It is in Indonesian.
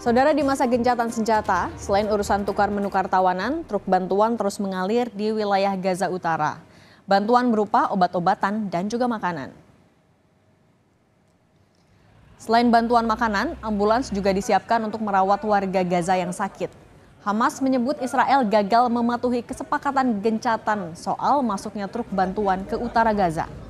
Saudara di masa gencatan senjata, selain urusan tukar-menukar tawanan, truk bantuan terus mengalir di wilayah Gaza Utara. Bantuan berupa obat-obatan dan juga makanan. Selain bantuan makanan, ambulans juga disiapkan untuk merawat warga Gaza yang sakit. Hamas menyebut Israel gagal mematuhi kesepakatan gencatan soal masuknya truk bantuan ke utara Gaza.